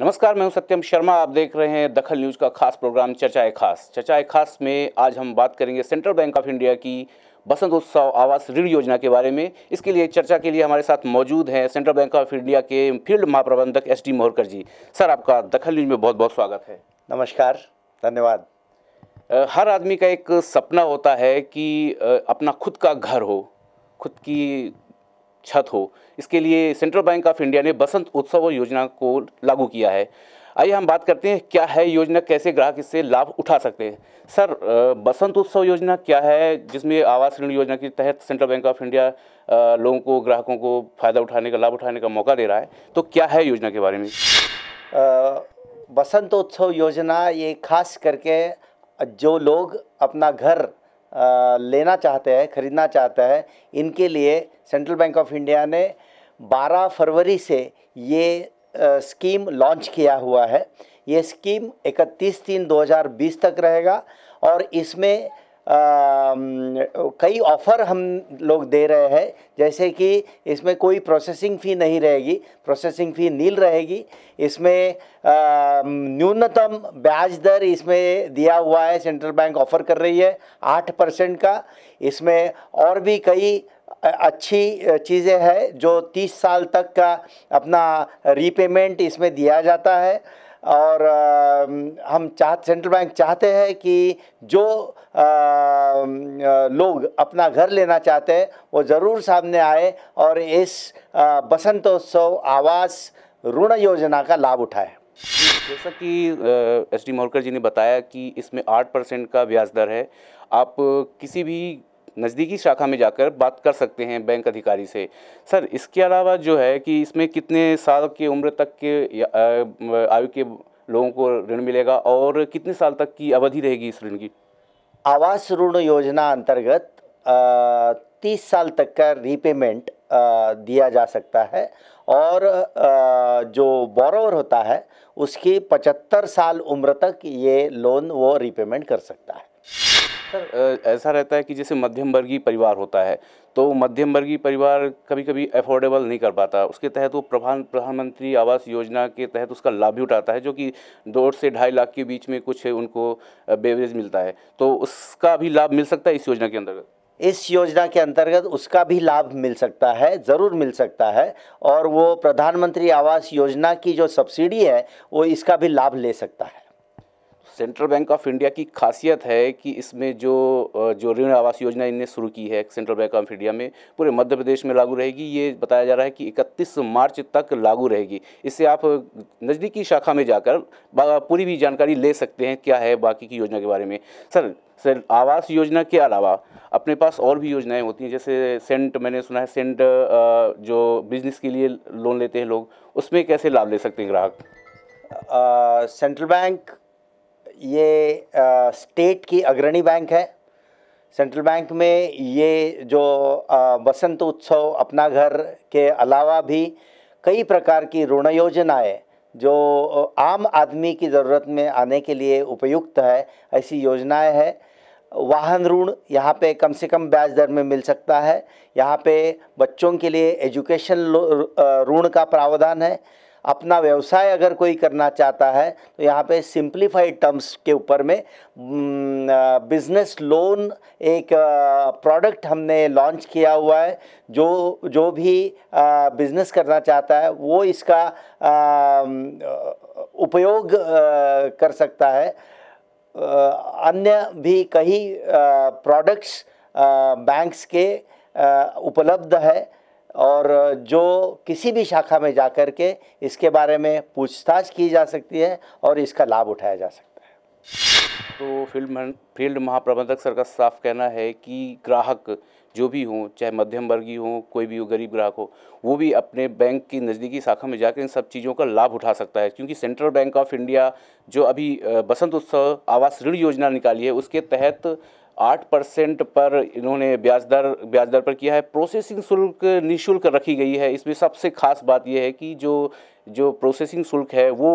नमस्कार मैं हूं सत्यम शर्मा आप देख रहे हैं दखल न्यूज़ का खास प्रोग्राम चर्चाए खास चर्चाए खास में आज हम बात करेंगे सेंट्रल बैंक ऑफ इंडिया की बसंत उत्सव आवास ऋण योजना के बारे में इसके लिए चर्चा के लिए हमारे साथ मौजूद हैं सेंट्रल बैंक ऑफ इंडिया के फील्ड महाप्रबंधक S D Moharkar ji sir आपका दखल न्यूज़ में बहुत बहुत स्वागत है नमस्कार धन्यवाद हर आदमी का एक सपना होता है कि अपना खुद का घर हो खुद की छत हो इसके लिए सेंट्रल बैंक ऑफ इंडिया ने बसंत उत्सव योजना को लागू किया है आइए हम बात करते हैं क्या है योजना कैसे ग्राहक इससे लाभ उठा सकते हैं सर बसंत उत्सव योजना क्या है जिसमें आवास ऋण योजना के तहत सेंट्रल बैंक ऑफ इंडिया लोगों को ग्राहकों को फ़ायदा उठाने का लाभ उठाने का मौका दे रहा है तो क्या है योजना के बारे में बसंत उत्सव योजना ये खास करके जो लोग अपना घर लेना चाहते हैं ख़रीदना चाहता है इनके लिए सेंट्रल बैंक ऑफ इंडिया ने 12 फरवरी से ये स्कीम लॉन्च किया हुआ है ये स्कीम 31 तीन 2020 तक रहेगा और इसमें कई ऑफ़र हम लोग दे रहे हैं जैसे कि इसमें कोई प्रोसेसिंग फ़ी नहीं रहेगी प्रोसेसिंग फ़ी नील रहेगी इसमें न्यूनतम ब्याज दर इसमें दिया हुआ है सेंट्रल बैंक ऑफ़र कर रही है आठ परसेंट का इसमें और भी कई अच्छी चीज़ें हैं जो तीस साल तक का अपना रीपेमेंट इसमें दिया जाता है और आ, हम चाह सेंट्रल बैंक चाहते हैं कि जो आ, लोग अपना घर लेना चाहते हैं वो ज़रूर सामने आए और इस बसंतोत्सव आवास ऋण योजना का लाभ उठाए जैसा कि एस डी जी ने बताया कि इसमें आठ परसेंट का ब्याज दर है आप किसी भी नज़दीकी शाखा में जाकर बात कर सकते हैं बैंक अधिकारी से सर इसके अलावा जो है कि इसमें कितने साल की उम्र तक के आयु के लोगों को ऋण मिलेगा और कितने साल तक की अवधि रहेगी इस ऋण की आवास ऋण योजना अंतर्गत तीस साल तक का रीपेमेंट दिया जा सकता है और जो बोरोवर होता है उसकी पचहत्तर साल उम्र तक ये लोन वो रीपेमेंट कर सकता है ऐसा रहता है कि जैसे मध्यम वर्गीय परिवार होता है तो मध्यम वर्गीय परिवार कभी कभी अफोर्डेबल नहीं कर पाता उसके तहत वो प्रधान प्रधानमंत्री आवास योजना के तहत उसका लाभ भी उठाता है जो कि दो से ढाई लाख के बीच में कुछ उनको बेवरेज मिलता है तो उसका भी लाभ मिल सकता है इस योजना के अंतर्गत इस योजना के अंतर्गत उसका भी लाभ मिल सकता है ज़रूर मिल सकता है और वो प्रधानमंत्री आवास योजना की जो सब्सिडी है वो इसका भी लाभ ले सकता है सेंट्रल बैंक ऑफ इंडिया की खासियत है कि इसमें जो जो ऋण आवास योजना इनने शुरू की है सेंट्रल बैंक ऑफ इंडिया में पूरे मध्य प्रदेश में लागू रहेगी ये बताया जा रहा है कि 31 मार्च तक लागू रहेगी इससे आप नज़दीकी शाखा में जाकर पूरी भी जानकारी ले सकते हैं क्या है बाकी की योजना के बारे में सर सर आवास योजना के अलावा अपने पास और भी योजनाएं होती हैं जैसे सेंट मैंने सुना है सेंट जो बिजनेस के लिए लोन लेते हैं लोग उसमें कैसे लाभ ले सकते हैं ग्राहक सेंट्रल बैंक ये आ, स्टेट की अग्रणी बैंक है सेंट्रल बैंक में ये जो बसंत उत्सव अपना घर के अलावा भी कई प्रकार की ऋण योजनाएँ जो आम आदमी की ज़रूरत में आने के लिए उपयुक्त है ऐसी योजनाएं हैं वाहन ऋण यहाँ पे कम से कम ब्याज दर में मिल सकता है यहाँ पे बच्चों के लिए एजुकेशन ऋण का प्रावधान है अपना व्यवसाय अगर कोई करना चाहता है तो यहाँ पे सिंप्लीफाइड टर्म्स के ऊपर में बिजनेस लोन एक प्रोडक्ट हमने लॉन्च किया हुआ है जो जो भी बिजनेस करना चाहता है वो इसका उपयोग कर सकता है अन्य भी कई प्रोडक्ट्स बैंक्स के उपलब्ध है और जो किसी भी शाखा में जा कर के इसके बारे में पूछताछ की जा सकती है और इसका लाभ उठाया जा सकता है तो फील्ड फील्ड महाप्रबंधक सर का साफ कहना है कि ग्राहक जो भी हों चाहे मध्यम वर्गीय हों कोई भी हो गरीब ग्राहक हो वो भी अपने बैंक की नज़दीकी शाखा में जाकर इन सब चीज़ों का लाभ उठा सकता है क्योंकि सेंट्रल बैंक ऑफ इंडिया जो अभी बसंत उत्सव आवास ऋण योजना निकाली है उसके तहत आठ परसेंट पर इन्होंने ब्याज दर ब्याज दर पर किया है प्रोसेसिंग शुल्क निःशुल्क रखी गई है इसमें सबसे खास बात यह है कि जो जो प्रोसेसिंग शुल्क है वो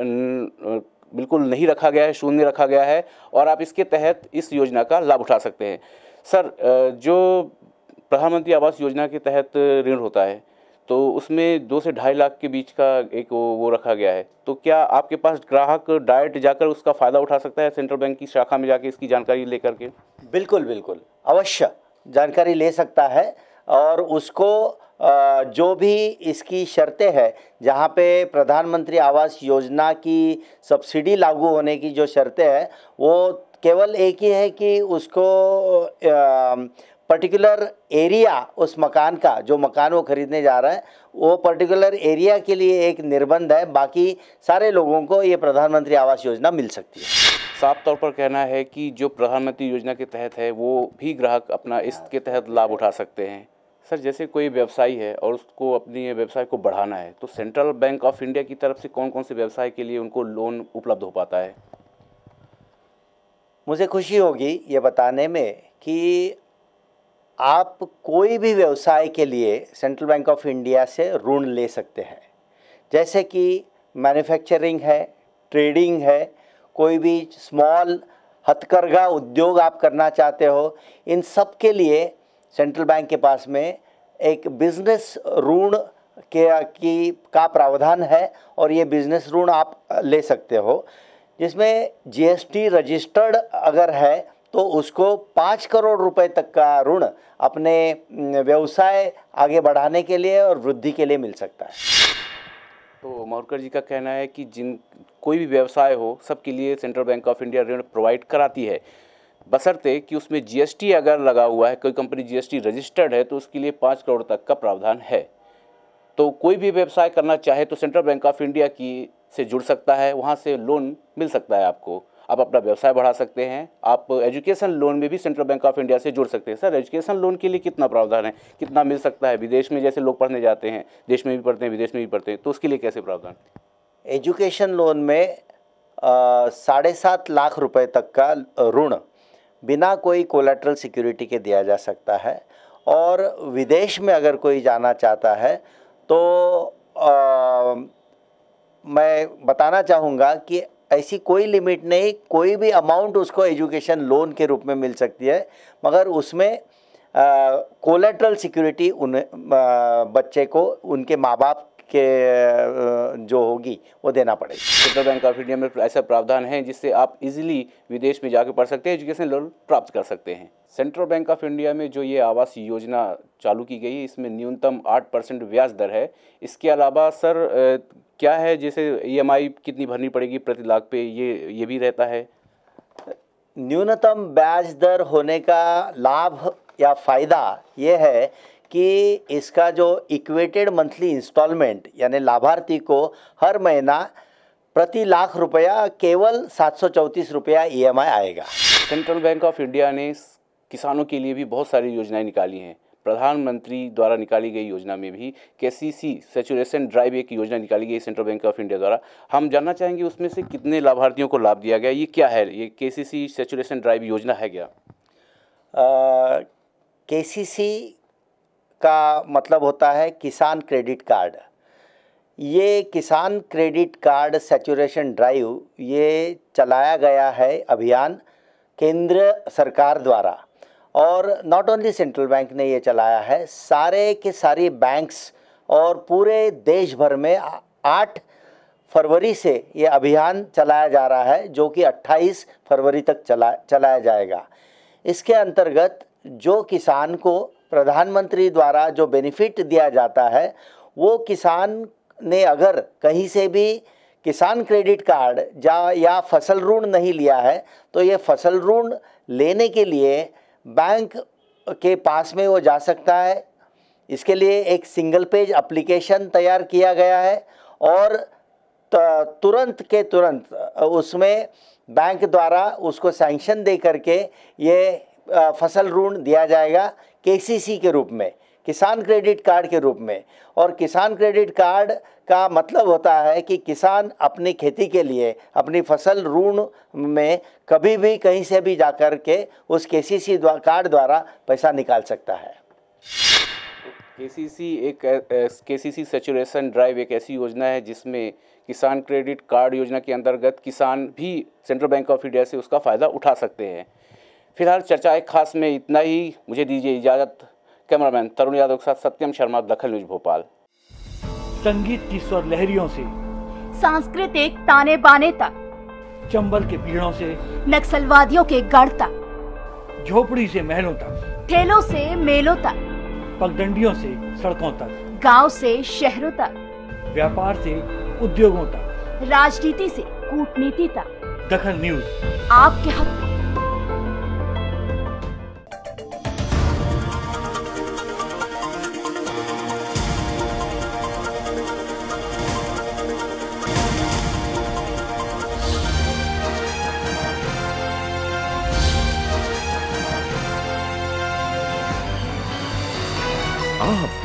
बिल्कुल नहीं रखा गया है शून्य रखा गया है और आप इसके तहत इस योजना का लाभ उठा सकते हैं सर जो प्रधानमंत्री आवास योजना के तहत ऋण होता है तो उसमें दो से ढाई लाख के बीच का एक वो रखा गया है तो क्या आपके पास ग्राहक डायरेक्ट जाकर उसका फ़ायदा उठा सकता है सेंट्रल बैंक की शाखा में जाके इसकी जानकारी लेकर के बिल्कुल बिल्कुल अवश्य जानकारी ले सकता है और उसको जो भी इसकी शर्तें हैं जहाँ पे प्रधानमंत्री आवास योजना की सब्सिडी लागू होने की जो शर्तें हैं वो केवल एक ही है कि उसको पर्टिकुलर एरिया उस मकान का जो मकान वो खरीदने जा रहा है वो पर्टिकुलर एरिया के लिए एक निर्बंध है बाकी सारे लोगों को ये प्रधानमंत्री आवास योजना मिल सकती है साफ तौर पर कहना है कि जो प्रधानमंत्री योजना के तहत है वो भी ग्राहक अपना इसके तहत लाभ उठा सकते हैं सर जैसे कोई व्यवसायी है और उसको अपनी व्यवसाय को बढ़ाना है तो सेंट्रल बैंक ऑफ इंडिया की तरफ से कौन कौन से व्यवसाय के लिए उनको लोन उपलब्ध हो पाता है मुझे खुशी होगी ये बताने में कि आप कोई भी व्यवसाय के लिए सेंट्रल बैंक ऑफ इंडिया से ऋण ले सकते हैं जैसे कि मैन्युफैक्चरिंग है ट्रेडिंग है कोई भी स्मॉल हथकरघा उद्योग आप करना चाहते हो इन सब के लिए सेंट्रल बैंक के पास में एक बिजनेस ऋण के की का प्रावधान है और ये बिजनेस ऋण आप ले सकते हो जिसमें जीएसटी रजिस्टर्ड अगर है तो उसको पाँच करोड़ रुपए तक का ऋण अपने व्यवसाय आगे बढ़ाने के लिए और वृद्धि के लिए मिल सकता है तो मोहरकर जी का कहना है कि जिन कोई भी व्यवसाय हो सबके लिए सेंट्रल बैंक ऑफ इंडिया ऋण प्रोवाइड कराती है बसरते कि उसमें जीएसटी अगर लगा हुआ है कोई कंपनी जीएसटी रजिस्टर्ड है तो उसके लिए पाँच करोड़ तक का प्रावधान है तो कोई भी व्यवसाय करना चाहे तो सेंट्रल बैंक ऑफ इंडिया की से जुड़ सकता है वहाँ से लोन मिल सकता है आपको आप अपना व्यवसाय बढ़ा सकते हैं आप एजुकेशन लोन में भी सेंट्रल बैंक ऑफ इंडिया से जुड़ सकते हैं सर एजुकेशन लोन के लिए कितना प्रावधान है कितना मिल सकता है विदेश में जैसे लोग पढ़ने जाते हैं देश में भी पढ़ते हैं विदेश में भी पढ़ते हैं तो उसके लिए कैसे प्रावधान एजुकेशन लोन में साढ़े सात लाख रुपए तक का ऋण बिना कोई कोलेट्रल सिक्योरिटी के दिया जा सकता है और विदेश में अगर कोई जाना चाहता है तो मैं बताना चाहूँगा कि ऐसी कोई लिमिट नहीं कोई भी अमाउंट उसको एजुकेशन लोन के रूप में मिल सकती है मगर उसमें कोलेट्रल सिक्योरिटी उन बच्चे को उनके माँ बाप के जो होगी वो देना पड़ेगा सेंट्रल बैंक ऑफ इंडिया में ऐसा प्रावधान है जिससे आप इजीली विदेश में जाकर पढ़ सकते हैं एजुकेशन लोन प्राप्त कर सकते हैं सेंट्रल बैंक ऑफ इंडिया में जो ये आवास योजना चालू की गई है इसमें न्यूनतम आठ परसेंट ब्याज दर है इसके अलावा सर क्या है जैसे ई e कितनी भरनी पड़ेगी प्रति लाख पे ये ये भी रहता है न्यूनतम ब्याज दर होने का लाभ या फ़ायदा ये है कि इसका जो इक्वेटेड मंथली इंस्टॉलमेंट यानी लाभार्थी को हर महीना प्रति लाख रुपया केवल सात सौ चौंतीस रुपया ई e आएगा सेंट्रल बैंक ऑफ इंडिया ने किसानों के लिए भी बहुत सारी योजनाएं निकाली हैं प्रधानमंत्री द्वारा निकाली गई योजना में भी के सी सी सेचुरेशन ड्राइव एक योजना निकाली गई सेंट्रल बैंक ऑफ इंडिया द्वारा हम जानना चाहेंगे उसमें से कितने लाभार्थियों को लाभ दिया गया ये क्या है ये के सी सी सेचुरेशन ड्राइव योजना है क्या के सी सी का मतलब होता है किसान क्रेडिट कार्ड ये किसान क्रेडिट कार्ड सेचुरेशन ड्राइव ये चलाया गया है अभियान केंद्र सरकार द्वारा और नॉट ओनली सेंट्रल बैंक ने ये चलाया है सारे के सारे बैंक्स और पूरे देश भर में आठ फरवरी से ये अभियान चलाया जा रहा है जो कि 28 फरवरी तक चला चलाया जाएगा इसके अंतर्गत जो किसान को प्रधानमंत्री द्वारा जो बेनिफिट दिया जाता है वो किसान ने अगर कहीं से भी किसान क्रेडिट कार्ड या फसल ऋण नहीं लिया है तो ये फसल ऋण लेने के लिए बैंक के पास में वो जा सकता है इसके लिए एक सिंगल पेज एप्लीकेशन तैयार किया गया है और तुरंत के तुरंत उसमें बैंक द्वारा उसको सैंक्शन दे करके ये फसल ऋण दिया जाएगा केसीसी के रूप में किसान क्रेडिट कार्ड के रूप में और किसान क्रेडिट कार्ड का मतलब होता है कि किसान अपनी खेती के लिए अपनी फसल ऋण में कभी भी कहीं से भी जा कर के उस के सी सी कार्ड द्वारा पैसा निकाल सकता है के सी सी एक के सी सी सेचुरेशन ड्राइव एक ऐसी योजना है जिसमें किसान क्रेडिट कार्ड योजना के अंतर्गत किसान भी सेंट्रल बैंक ऑफ इंडिया से उसका फ़ायदा उठा सकते हैं फिलहाल चर्चा एक खास में इतना ही मुझे दीजिए इजाज़त कैमरामैन तरुण यादव के साथ सत्यम शर्मा दखल न्यूज भोपाल संगीत की स्वर लहरियों से सांस्कृतिक ताने बाने तक चंबल के पीड़ों से नक्सलवादियों के गढ़ तक झोपड़ी से महलों तक ठेलों से मेलों तक पगडंडियों से सड़कों तक गांव से शहरों तक व्यापार से उद्योगों तक राजनीति से कूटनीति तक दखल न्यूज आपके हक